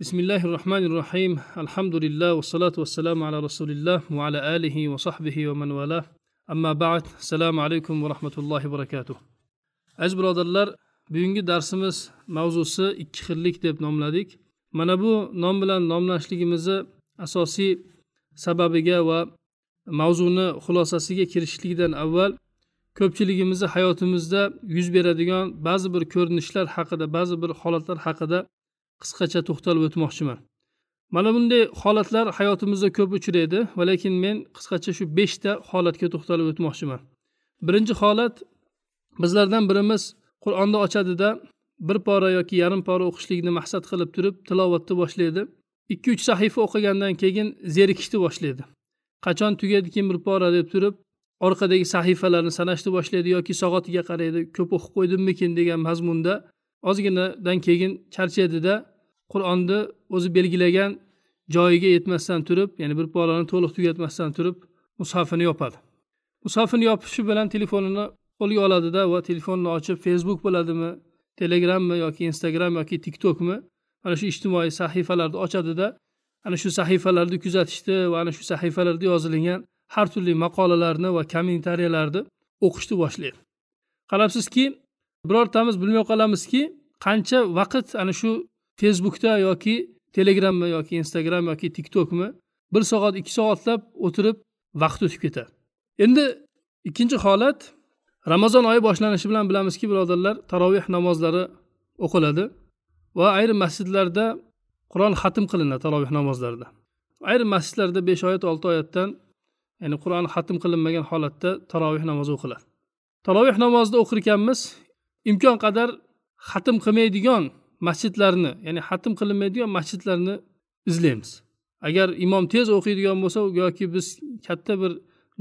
bismillahi rohmanir rohim alhamdulillah vassalatu vassalamu ala rasulilloh va ala alihi va sahbihi va man vala amma ba'd assalomu alaykum va rahmatullohi va barakatuh aziz birodarlar bugungi darsimiz mavzusi ikki xillik deb nomladik mana bu nom bilan nomlashligimizni asosiy sababiga va mavzuni xulosasiga kirishlikdan avval ko'pchiligimizni hayotimizda yuz beradigan ba'zi bir ko'rinishlar haqida ba'zi bir holatlar haqida qisqacha to'xtalib o'tmoqchiman mana bunday holatlar hayotimizda ko'p uchraydi va lekin men qisqacha shu beshta holatga to'xtalib o'tmoqchiman birinchi holat bizlardan birimiz qur'onni ochadida bir pora yoki yarim pora o'qishlikni maqsad qilib turib tilovatni boshlaydi ikki uch sahifa o'qigandan keyin zerikishni boshlaydi qachon tugaydikin bir pora deb turib orqadagi sahifalarni sanashni boshlaydi yoki soatiga qaraydi ko'p o'qib qo'ydimmikin degan mazmunda ozginadan keyin charchaydida qur'onni o'zi belgilagan joyiga yetmasdan turib ya'ni bir polani to'liq tugatmasdan turib mushafini yopadi mushafini yopishi bilan telefonini qo'lga oladida va telefonni ochib facebook bo'ladimi telegrammi yoki instagram yoki tiktokmi mana shu ijtimoiy sahifalarni ochadida ana shu sahifalarni kuzatishni va ana shu sahifalarda yozilgan har turli maqolalarni va kommentariyalarni o'qishni boshlaydi qarabsizki birortamiz bilmay qolamizki qancha vaqt ana shu facebookda yoki telegrammi yoki instagram yoki tiktokmi bir soat ikki soatlab o'tirib vaqt o'tib ketadi endi ikkinchi holat ramazon oyi boshlanishi bilan bilamizki birodarlar taroveh namozlari o'qiladi va ayrim masjidlarda qur'on xatm qilinadi taroveh namozlarida ayrim masjidlarda besh oyat olti oyatdan ya'ni qur'on xatm qilinmagan holatda taroveh namozi o'qiladi taroveh namozida o'qir ekanmiz imkon qadar xatm qilmaydigan masjidlarni ya'ni hatm qilinmaydigan masjidlarni izlaymiz agar imom tez o'qiydigan bo'lsa yoki biz katta bir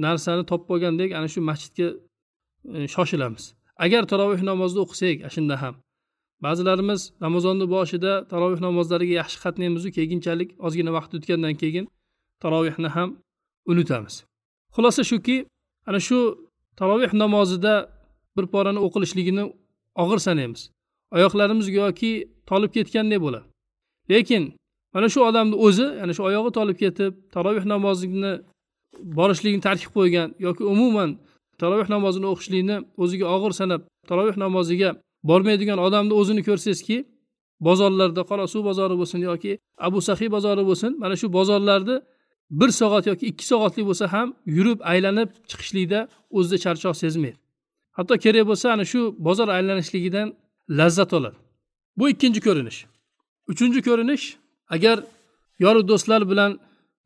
narsani topib olgandek ana shu masjidga e, shoshilamiz agar taroveh namozini o'qisak shunda ham ba'zilarimiz ramazonni boshida taroveh namozlariga yaxshi qatnaymizu keyinchalik ozgina vaqt o'tgandan keyin tarovehni ham unutamiz xulosa shuki ana shu taroveh namozida bir porani o'qilishligini og'ir sanaymiz oyoqlarimiz go'yoki tolib ketgandek bo'ladi lekin mana shu odamni o'zi ya'ni shu oyog'i tolib ketib taroveh namozini tark tarkib qo'ygan yoki umuman taroveh namozini o'qishlikni o'ziga og'ir sanab taroveh namoziga bormaydigan odamni o'zini ko'rsangizki bozorlarda suv bozori bo'lsin yoki abu sahiy bozori bo'lsin mana shu bozorlarni bir soat yoki ikki soatlik bo'lsa ham yurib aylanib chiqishlikda o'zida charchoq sezmaydi hatto kerak bo'lsa ana shu bozor aylanishligidan lazzat oladi bu ikkinchi ko'rinish uchinchi ko'rinish agar yoru do'stlar bilan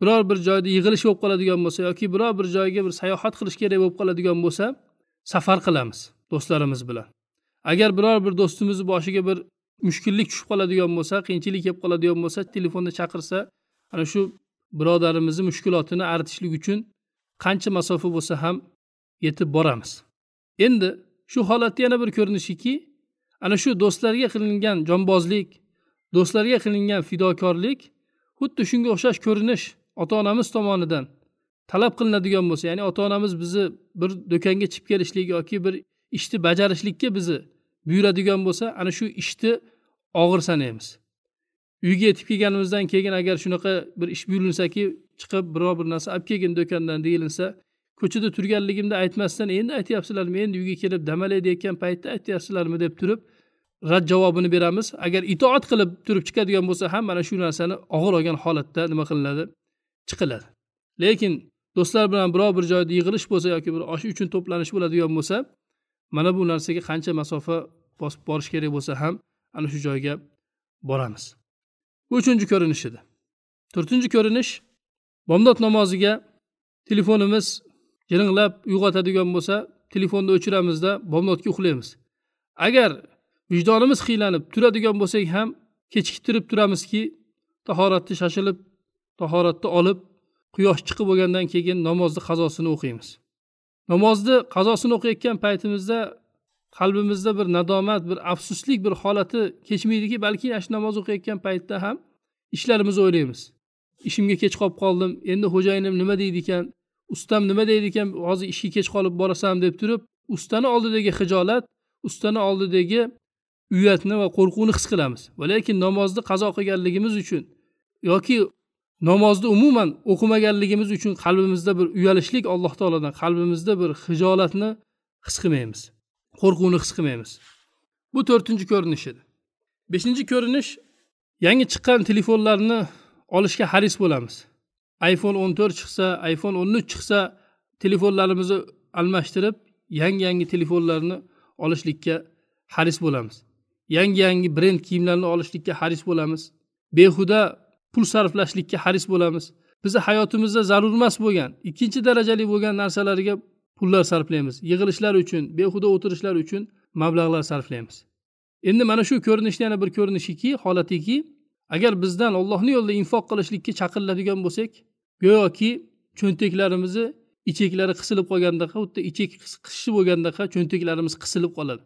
biror bir joyda yig'ilish bo'lib qoladigan bo'lsa yoki biror bir joyga bir sayohat qilish kerak bo'lib qoladigan bo'lsa safar qilamiz do'stlarimiz bilan agar biror bir do'stimizni boshiga bir mushkullik tushib qoladigan bo'lsa qiyinchilik kelib qoladigan bo'lsa telefonda chaqirsa ana shu birodarimizni mushkulotini artishlik uchun qancha masofa bo'lsa ham yetib boramiz endi shu holatda yana bir ko'rinishiki ana shu do'stlarga qilingan jonbozlik do'stlarga qilingan fidokorlik xuddi shunga o'xshash ko'rinish ota onamiz tomonidan talab qilinadigan bo'lsa ya'ni ota onamiz bizni bir do'konga chiqib kelishlik yoki bir ishni bajarishlikka bizni buyuradigan bo'lsa ana shu ishni og'ir sanaymiz uyga yetib kelganimizdan keyin agar shunaqa bir ish buyurilsaki chiqib biror bir narsa olib kelgin do'kondan deyilinsa ko'chada turganligimda aytmasdan endi aytyapsizlarmi endi uyga kelib dam deyotgan paytda aytyapsizlarmi deb turib rad javobini beramiz agar itoat qilib turib chiqadigan bo'lsa ham mana shu narsani og'ir olgan holatda nima qilinadi chiqiladi lekin do'stlar bilan biror bir joyda yig'ilish bo'lsa yoki bir osh uchun to'planish bo'ladigan bo'lsa mana bu narsaga qancha masofa bosib borish kerak bo'lsa ham ana shu joyga boramiz bu uchinchi ko'rinish edi to'rtinchi ko'rinish bomdod namoziga telefonimiz jiringlab uyg'otadigan bo'lsa telefonni o'chiramizda bomdodga uxlaymiz agar vijdonimiz xiylanib turadigan bo'lsak ham kechiktirib turamizki tahoratni shoshilib tahoratni olib quyosh chiqib bo'lgandan keyin namozni qazosini o'qiymiz namozni qazosini o'qiyotgan paytimizda qalbimizda bir nadomat bir afsuslik bir holati kechmaydiki balki ana shu namoz o'qiyotgan paytda ham ishlarimizni o'ylaymiz ishimga kech qolib qoldim endi xo'jayinim nima deydi ekan ustam nima deydi ekan hozir ishga kech qolib borasam deb turib ustani oldidagi hijolat ustani oldidagi uyatni va qo'rquvni his qilamiz va lekin namozni qazo qilganligimiz uchun yoki namozni umuman o'qimaganligimiz uchun qalbimizda bir uyalishlik alloh taolodan qalbimizda bir hijolatni his qilmaymiz qo'rquvni his qilmaymiz bu to'rtinchi ko'rinish edi beshinchi ko'rinish yangi chiqqan telefonlarni olishga haris bo'lamiz iphone o'n to'rt chiqsa iphone o'n uch chiqsa telefonlarimizni almashtirib yangi yangi telefonlarni olishlikka haris bo'lamiz yangi yangi brend kiyimlarni olishlikka haris bo'lamiz behuda pul sarflashlikka haris bo'lamiz bizni hayotimizda zarur emas bo'lgan ikkinchi darajali bo'lgan narsalarga pullar sarflaymiz yig'ilishlar uchun behuda o'tirishlar uchun mablag'lar sarflaymiz endi mana shu ko'rinishni yana bir ko'rinishiki holatiki agar bizdan ollohni yo'lida infoq qilishlikka chaqiriladigan bo'lsak go'yoki cho'ntaklarimizni ichaklari qisilib qolgandaqa xuddi ichak qisqishi bo'lgandaqa cho'ntaklarimiz qisilib qoladi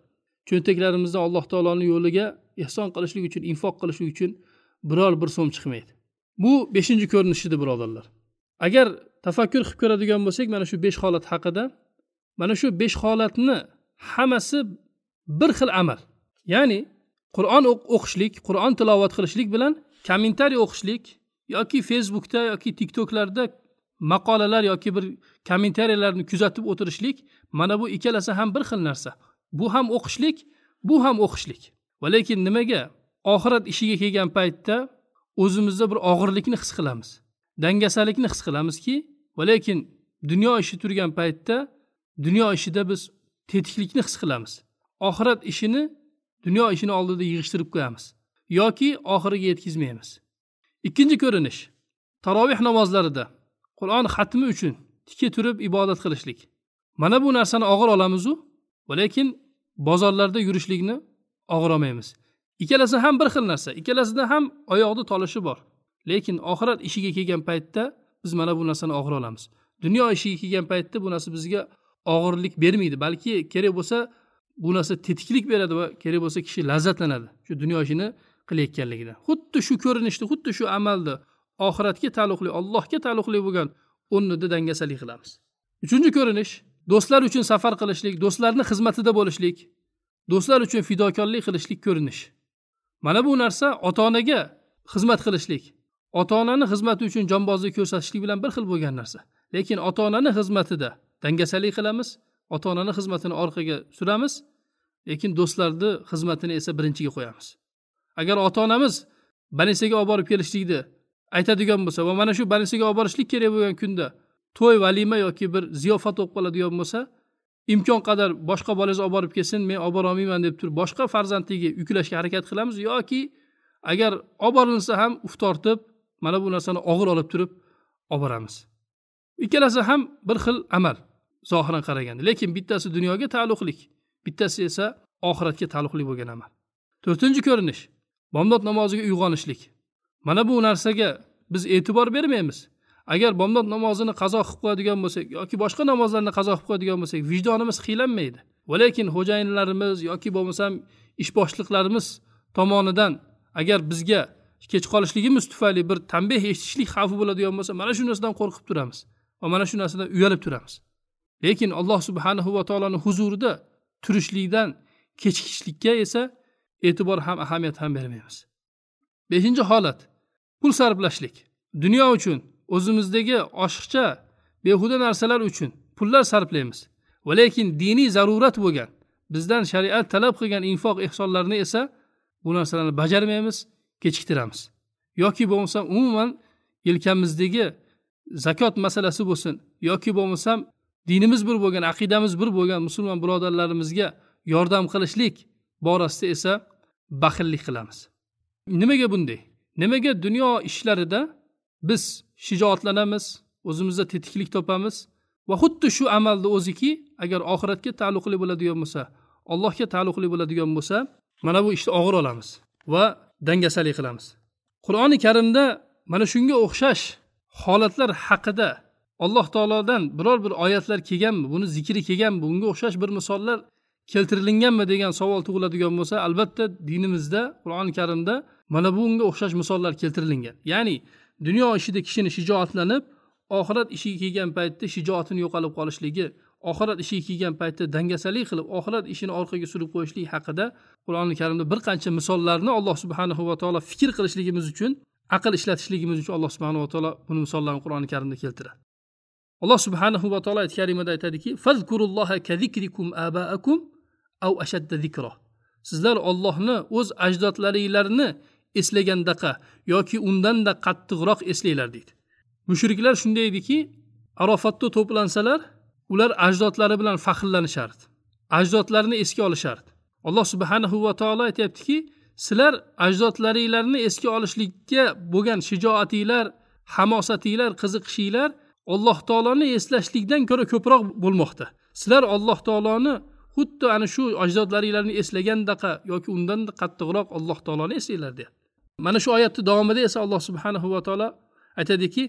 cho'ntaklarimizdan alloh taoloni yo'liga ehson qilishlik uchun infoq qilishlik uchun biror bir so'm chiqmaydi bu beshinchi ko'rinish edi birodarlar agar tafakkur qilib ko'radigan bo'lsak mana shu besh holat haqida mana shu besh holatni hammasi bir xil amal ya'ni qur'on o'qishlik qur'on tilovat qilishlik bilan kommentariy o'qishlik yoki facebookda yoki tiktoklarda maqolalar yoki bir kommentariyalarni kuzatib o'tirishlik mana bu ikkalasi ham bir xil narsa bu ham o'qishlik bu ham o'qishlik va lekin nimaga oxirat ishiga kelgan paytda o'zimizda bir og'irlikni his qilamiz dangasalikni his qilamizki va lekin dunyo ishi turgan paytda dunyo ishida biz tetiklikni his qilamiz oxirat ishini dunyo ishini oldida yig'ishtirib qo'yamiz yoki oxiriga yetkazmaymiz ikkinchi ko'rinish taroveh namozlarida qur'on xatmi uchun tika turib ibodat qilishlik mana bu narsani og'ir olamizu va lekin bozorlarda yurishlikni og'irolmaymiz ikkalasi ham bir xil narsa ikkalasida ham oyoqni tolishi bor lekin oxirat ishiga kelgan paytda biz mana bu narsani og'ir olamiz dunyo ishiga kelgan paytda bu narsa bizga og'irlik bermaydi balki kerak bo'lsa bu narsa tetiklik beradi va kerak bo'lsa kishi lazzatlanadi shu dunyo ishini qilayotganligidan xuddi shu ko'rinishni xuddi shu amalni oxiratga taalluqli allohga taalluqli bo'lgan o'rnida dangasalik qilamiz uchinchi ko'rinish do'stlar uchun safar qilishlik do'stlarni xizmatida bo'lishlik do'stlar uchun fidokorlik qilishlik ko'rinish mana bu narsa ota onaga xizmat qilishlik ota onani xizmati uchun jonbozlik ko'rsatishlik bilan bir xil bo'lgan narsa lekin ota onani xizmatida dangasalik qilamiz ota onani xizmatini orqaga suramiz lekin do'stlarni xizmatini esa birinchiga qo'yamiz agar ota onamiz banisaga olib borib kelishlikni aytadigan bo'lsa va mana shu banisaga olib borishlik kerak bo'lgan kunda to'y valima yoki bir ziyofat bo'lib qoladigan bo'lsa imkon qadar boshqa bolangiz olib borib kelsin men olib borolmayman deb turib boshqa farzandiga yuklashga harakat qilamiz yoki agar olib borilsa ham uf tortib mana bu narsani og'ir olib turib olib boramiz ikkalasi ham bir xil amal zohiran qaraganda lekin bittasi dunyoga taalluqli bittasi esa oxiratga taalluqli bo'lgan amal to'rtinchi ko'rinish bomdod namoziga uyg'onishlik mana bu narsaga biz e'tibor bermaymiz agar bomdod namozini qazo qilib qo'yadigan bo'lsak yoki boshqa namozlarni qazo qilib qo'yadigan bo'lsak vijdonimiz hiylanmaydi va lekin xo'jayinlarimiz yoki bo'lmasam ish tomonidan agar bizga kech qolishligimiz tufayli bir tanbeh eshitishlik xavfi bo'ladigan bo'lsa mana shu narsadan qo'rqib turamiz va mana shu narsadan uyalib turamiz lekin alloh subhanahu va taoloni huzurida turishlikdan kechikishlikka esa e'tibor ham ahamiyat ham bermaymiz beshinchi holat pul sarflashlik dunyo uchun o'zimizdagi oshiqcha behuda narsalar uchun pullar sarflaymiz va lekin diniy zarurat bo'lgan bizdan shariat talab qilgan infoq ehsonlarni esa bu narsalarni bajarmaymiz kechiktiramiz yoki bo'lmasam umuman yelkamizdagi zakot masalasi bo'lsin yoki bo'lmasam dinimiz bir bo'lgan aqidamiz bir bo'lgan musulmon birodarlarimizga yordam qilishlik borasida esa baxillik qilamiz nimaga bunday nimaga dunyo ishlarida biz shijoatlanamiz o'zimizda tetiklik topamiz va xuddi shu amalni o'ziki agar oxiratga taalluqli bo'ladigan bo'lsa allohga taalluqli bo'ladigan bo'lsa mana bu ishni işte og'ir olamiz va dangasalik qilamiz qur'oni karimda mana shunga o'xshash holatlar haqida alloh taolodan biror bir oyatlar kelganmi buni zikri kelganmi bunga o'xshash bir misollar keltirilganmi degan savol tug'iladigan bo'lsa albatta dinimizda qur'oni karimda mana bunga o'xshash misollar keltirilgan ya'ni dunyo ishida kishini shijoatlanib oxirat ishiga kelgan paytda shijoatini yo'qolib qolishligi oxirat ishiga kelgan paytda dangasalik qilib oxirat ishini orqaga surib qo'yishlik haqida qur'oni karimda bir qancha misollarni alloh subhanahu va taolo fikr qilishligimiz uchun aql ishlatishligimiz uchun alloh subhanahu va taolo buni misollarni qur'oni karimda keltiradi alloh subhanahu va taolo oyat karimada aytadiki fazkurulloha kazikrikum abaakum sizlar ollohni o'z ajdodlaringlarni eslagandaqa yoki undanda qattiqroq eslanglar deydi mushriklar shunday ediki arofatda to'plansalar ular ajdodlari bilan faxrlanishardi ajdodlarini esga olishardi alloh subhanahu va taolo aytyaptiki sizlar ajdodlaringlarni esga olishlikka bo'lgan shijoatinglar hamosatinglar qiziqishinglar alloh taoloni eslashlikdan ko'ra ko'proq bo'lmoqda sizlar alloh taoloni xuddi ana shu ajdodlaringlarni eslagandaqa yoki undan qattiqroq alloh taoloni eslanglar deyapti mana shu oyatni davomida esa alloh subhanahu va taolo aytadiki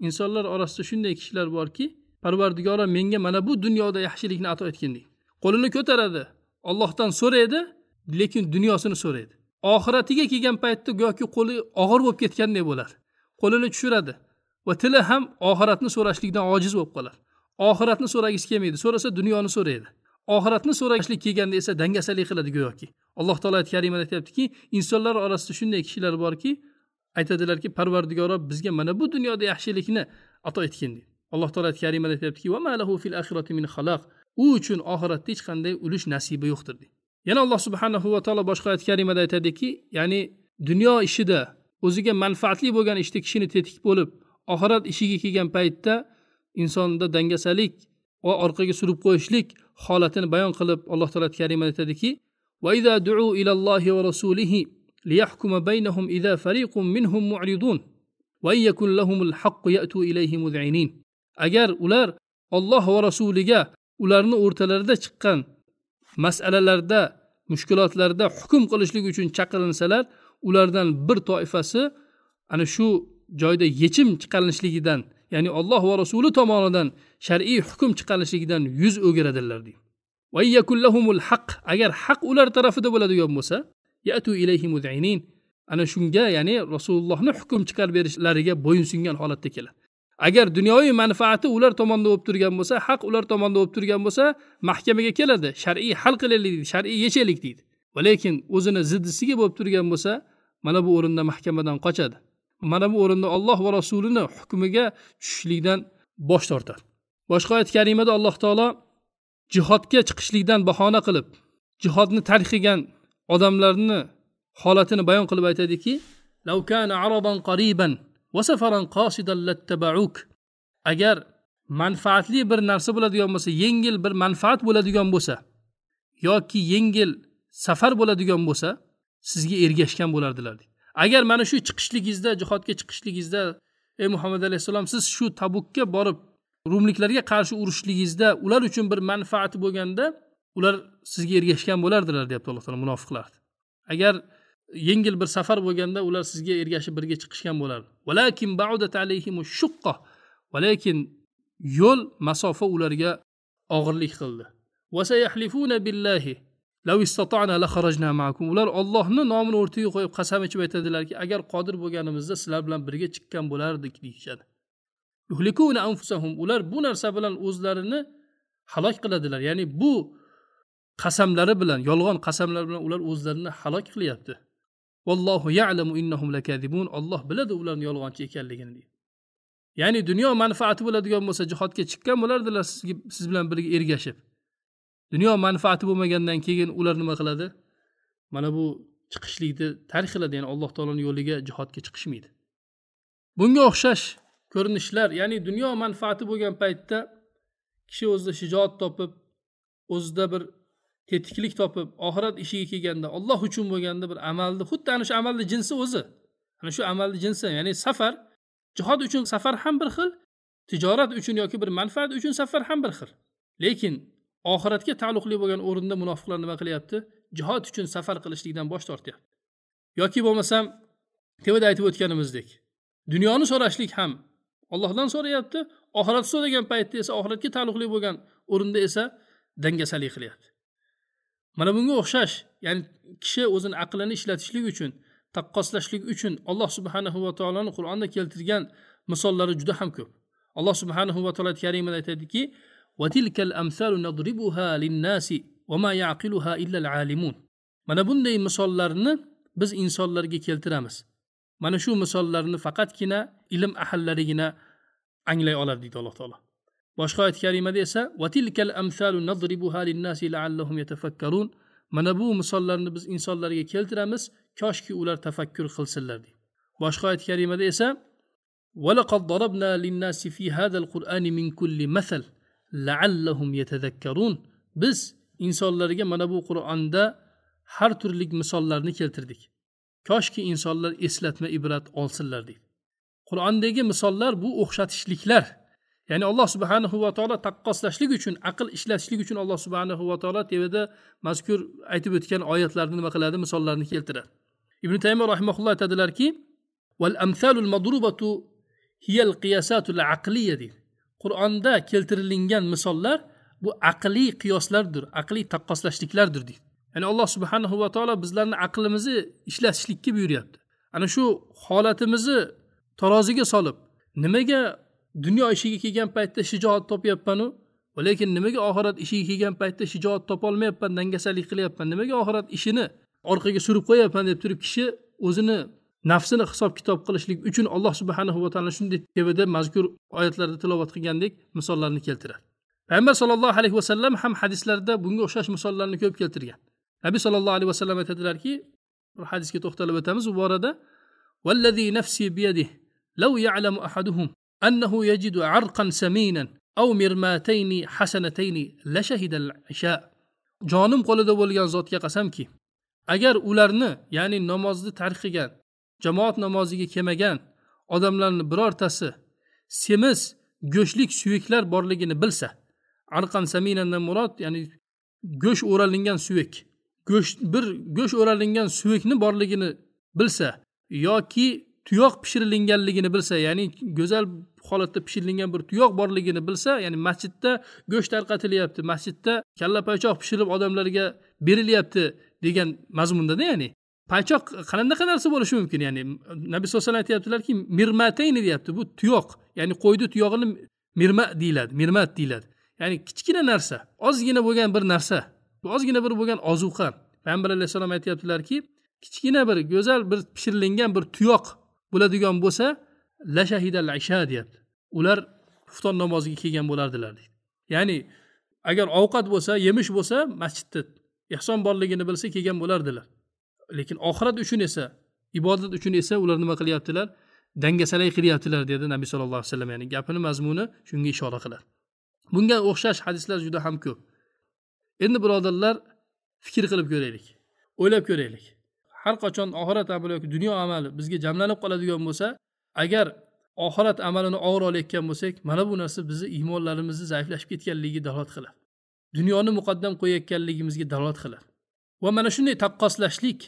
insonlar orasida shunday kishilar borki parvardigora menga mana bu dunyoda yaxshilikni ato etgin deydi qo'lini ko'taradi ollohdan so'raydi lekin dunyosini so'raydi oxiratiga kelgan paytda go'yoki qo'li og'ir bo'lib ketganday bo'ladi qo'lini tushiradi va tili ham oxiratni so'rashlikdan ojiz bo'lib qoladi oxiratni so'ragisi kelmaydi so'rasa dunyoni so'raydi oxiratni so'rashlik kelganda esa dangasalik qiladi go'yoki alloh taolo oyat karimada aytyaptiki insonlar orasida shunday kishilar borki aytadilarki parvardigoro bizga mana bu dunyoda yaxshilikni ato etgin deydi alloh taolo oyat karimada aytyaptiki u uchun oxiratda hech qanday ulush nasibi yo'qdir deydi yana alloh subhanahu va taolo boshqa oyat karimada aytadiki ya'ni dunyo ishida o'ziga manfaatli bo'lgan ishda işte kishini tetik bo'lib oxirat ishiga kelgan paytda insonda dangasalik va orqaga surib qo'yishlik holatini bayon qilib alloh taolo karimada aytadiki وإذا دعوا إلى الله ورسوله ليحكم بينهم إذا فريق منهم معرضون وإن يكن لهم الحق يأتوا إليه مذعنين agar ular Alloh va rasuliga ularni o'rtalarida chiqqan masalalarda mushkulotlarda hukm qilishlik uchun chaqirinsalar ulardan bir toifasi ana shu joyda yechim chiqarilishligidan ya'ni olloh va rasuli tomonidan shar'iy hukm chiqarilishidan yuz o'giradilar haq agar haq ular tarafida bo'ladigan bo'lsa yatu ilayhi mudinin ana shunga ya'ni rasulullohni hukm chiqarib berishlariga bo'yinsungan holatda keladi agar dunyoviy manfaati ular tomonida bo'lib turgan bo'lsa haq ular tomonida bo'lib turgan bo'lsa mahkamaga keladi shar'iy hal qilaylik deydi shar'iy yechaylik deydi lekin o'zini ziddisiga bo'lib turgan bo'lsa mana bu o'rinda mahkamadan qochadi mana bu o'rinda alloh va rasulini hukmiga tushishlikdan bosh tortadi boshqa oyat karimada alloh taolo jihodga chiqishlikdan bahona qilib jihodni tark qilgan odamlarni holatini bayon qilib aytadiki agar manfaatli bir narsa bo'ladigan bo'lsa yengil bir manfaat bo'ladigan bo'lsa yoki yengil safar bo'ladigan bo'lsa sizga ergashgan bo'lardilar agar mana shu chiqishligingizda jihodga chiqishligingizda ey muhammad alayhissalom siz shu tabukka borib rumliklarga qarshi urushligingizda ular uchun bir manfaati bo'lganda ular sizga ergashgan bo'lardilar deyapti alloh taolo munofiqlarni agar yengil bir safar bo'lganda ular sizga ergashib birga chiqishgan bo'lardi valakin yo'l masofa ularga og'irlik qildi ma'akum ular ollohni nomini o'rtaga qo'yib qasam ichib aytadilarki agar qodir bo'lganimizda sizlar bilan birga chiqqan bo'lardik deyishadi ular bu narsa bilan o'zlarini halok qiladilar ya'ni bu qasamlari bilan yolg'on qasamlar bilan ular o'zlarini halok qilyapti vallohu ya'lamu innahum lakazibun olloh biladi ularni yolg'onchi ekanligini deydi ya'ni dunyo manfaati bo'ladigan bo'lsa jihodga chiqqan bo'lardilar siz bilan birga ergashib dunyo manfaati bo'lmagandan keyin ular nima qiladi mana bu chiqishlikni tark qiladi ya'ni alloh taoloni yo'liga jihodga chiqishmaydi bunga o'xshash ko'rinishlar ya'ni dunyo manfaati bo'lgan paytda kishi o'zida shijoat topib o'zida bir tetiklik topib oxirat ishiga kelganda olloh uchun bo'lganda bir amalni xuddi ana shu amalni jinsi o'zi ana shu amalni jinsi ya'ni safar jihod uchun safar ham bir xil tijorat uchun yoki bir manfaat uchun safar ham bir xil lekin oxiratga taalluqli bo'lgan o'rinda munofiqlar nima qilyapti jihod uchun safar qilishlikdan bosh tortyapti yoki bo'lmasam tevada aytib o'tganimizdek dunyoni so'rashlik ham ollohdan so'rayapti oxirat so'ragan paytda esa oxiratga taalluqli bo'lgan o'rinda esa dangasalik qilyapti mana bunga o'xshash ya'ni kishi o'zini aqlini ishlatishlik uchun taqqoslashlik uchun alloh subhanahu va taoloni qur'onda keltirgan misollari juda ham ko'p alloh subhanahu va taolo karimada aytadiki وتلك الأمثال نضربها للناس وما يعقلها إلا العالمون mana bunday misollarni biz insonlarga keltiramiz mana shu misollarni faqatgina ilm ahallarigina anglay oladi deydi alloh taolo boshqa oyat karimada esa vatilkal amsalu nadribuha linnasi laallahum yatafakkarun mana bu misollarni biz insonlarga keltiramiz koshki ular tafakkur qilsinlar deydi boshqa oyat karimada esa ولقد ضربنا للناس في هذا القرآن من كل مثل laallahum yatazakkarun biz insonlarga mana bu qur'onda har turli misollarni keltirdik koshki insonlar eslatma ibrat olsinlar deydi qur'ondagi misollar bu o'xshatishliklar ya'ni alloh subhanahu va taolo taqqoslashlik uchun aql ishlatishlik uchun alloh subhanahu va taolo tepada mazkur aytib o'tgan oyatlarni nima qiladi misollarni keltiradi ibn taymiya rahimaulloh aytadilarki val amsalul madrubatu hiyal qiyasatul aqliya deydi qur'onda keltirilgan misollar bu aqliy qiyoslardir aqliy taqqoslashliklardir deydi ya'ni alloh subhanahu va taolo bizlarni aqlimizni ishlatishlikka buyuryapti ana shu holatimizni taroziga solib nimaga dunyo ishiga kelgan paytda shijoat topyapmanu lekin nimaga oxirat ishiga kelgan paytda shijoat topolmayapman dangasalik qilyapman nimaga oxirat ishini orqaga surib qo'yapman deb turib kishi o'zini nafsini hisob kitob qilishlik uchun alloh subhanahu va taolo shunday tevada mazkur oyatlarda tilovat qilgandek misollarni keltiradi payg'ambar sollallohu alayhi vasallam ham hadislarda bunga o'xshash misollarni ko'p keltirgan nabiy sollallohu alayhi vasallam aytadilarki bir hadisga to'xtalib o'tamiz bu borada والذي نفسي بيده لو يعلم أحدهم أنه يجد عرقا سمينا أو مرماتين حسنتين لشهد العشاء جانم قول بولغان ينزوت يقسم كي agar ularni ya'ni namozni tark qilgan jamoat namoziga kelmagan odamlarni birortasi semiz go'shtlik suyaklar borligini bilsa arqan saminandan murod ya'ni go'sht o'ralingan suyak go'sht bir go'sht o'ralingan suyakni borligini bilsa yoki tuyoq pishirilganligini bilsa ya'ni go'zal holatda pishirilgan bir tuyoq borligini bilsa ya'ni masjidda go'sht tarqatilyapti masjidda kallapaychoq pishirib odamlarga berilyapti degan mazmundada ya'ni paychoq qanaqa narsa bo'lishi mumkin ya'ni nabiy sallallohu alayhi vasallam aytyaptilarki mirmatayn deyapti bu tuyoq ya'ni qo'yni tuyog'ini mirma deyiladi mirmat deyiladi ya'ni kichkina narsa ozgina bo'lgan bir narsa ozgina bir bo'lgan ozuqa payg'ambar alayhissalom aytyaptilarki kichkina bir go'zal bir pishirilgan bir tuyoq bo'ladigan bo'lsa la shahidal isha deyapti ular xufton namoziga kelgan bo'lardilar deydi ya'ni agar ovqat bo'lsa yemish bo'lsa masjidda ehson borligini bilsa kelgan bo'lardilar lekin oxirat uchun esa ibodat uchun esa ular nima qilyaptilar dangasalay qilyaptilar dedi nabiy sallallohu alayhi vasallam ya'ni gapini mazmuni shunga ishora qiladi bunga o'xshash hadislar juda ham ko'p endi birodarlar fikr qilib ko'raylik o'ylab ko'raylik har qachon oxirat amali yoki dunyo amali bizga jamlanib qoladigan bo'lsa agar oxirat amalini og'ir olayotgan bo'lsak mana bu narsa bizni iymonlarimizni zaiflashib ketganligiga dalolat qiladi dunyoni muqaddam qo'yayotganligimizga dalolat qiladi va mana shunday taqqoslashlik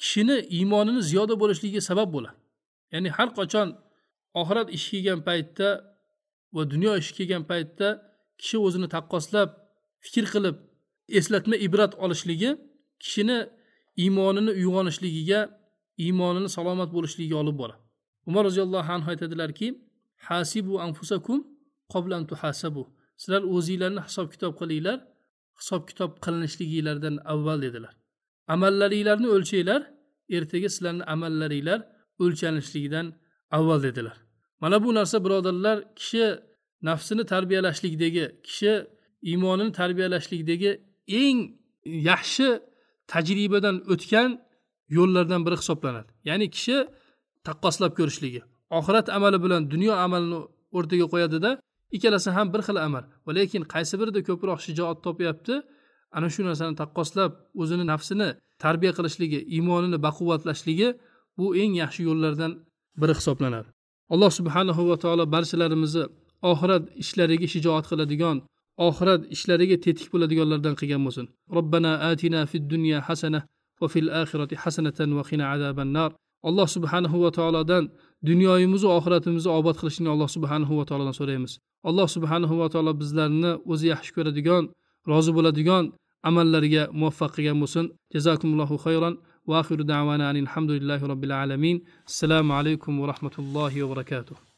kishini iymonini ziyoda bo'lishligiga sabab bo'ladi ya'ni har qachon oxirat ishi kelgan paytda va dunyo ishi kelgan paytda kishi o'zini taqqoslab fikr qilib eslatma ibrat olishligi kishini iymonini uyg'onishligiga iymonini salomat bo'lishligiga olib boradi umar roziyallohu anhu aytadilarki hasibu anfusakum qoblan tuhasabu sizlar o'zinglarni hisob kitob qilinglar hisob kitob qilinishliginglardan avval dedilar amallaringlarni o'lchanglar ertaga sizlarni amallaringlar o'lchanishligidan avval dedilar mana bu narsa birodarlar kishi nafsini tarbiyalashlikdagi kishi iymonini tarbiyalashlikdagi eng yaxshi tajribadan o'tgan yo'llardan biri hisoblanadi ya'ni kishi taqqoslab ko'rishligi oxirat amali bilan dunyo amalini o'rtaga qo'yadida ikkalasi ham bir xil amal va lekin qaysi birida ko'proq shijoat topyapti ana shu narsani taqqoslab o'zini nafsini tarbiya qilishligi iymonini baquvvatlashligi bu eng yaxshi yo'llardan biri hisoblanadi alloh subhanahu va taolo barchalarimizni oxirat ishlariga shijoat qiladigan oxirat ishlariga tetik bo'ladiganlardan qilgan bo'lsin robbana atina fid dunya hasana va fil oxirati hasanatan va qina azaban nar alloh subhanahu va taolodan dunyoyimizni oxiratimizni obod qilishini alloh subhanahu va taolodan so'raymiz alloh subhanahu va taolo bizlarni o'zi yaxshi ko'radigan rozi bo'ladigan amallariga muvaffaq qilgan bo'lsin jazakumullohu xayron va axiru davana alhamdulillahi robbil alamin assalomu alaykum va rahmatullohi va barakatuh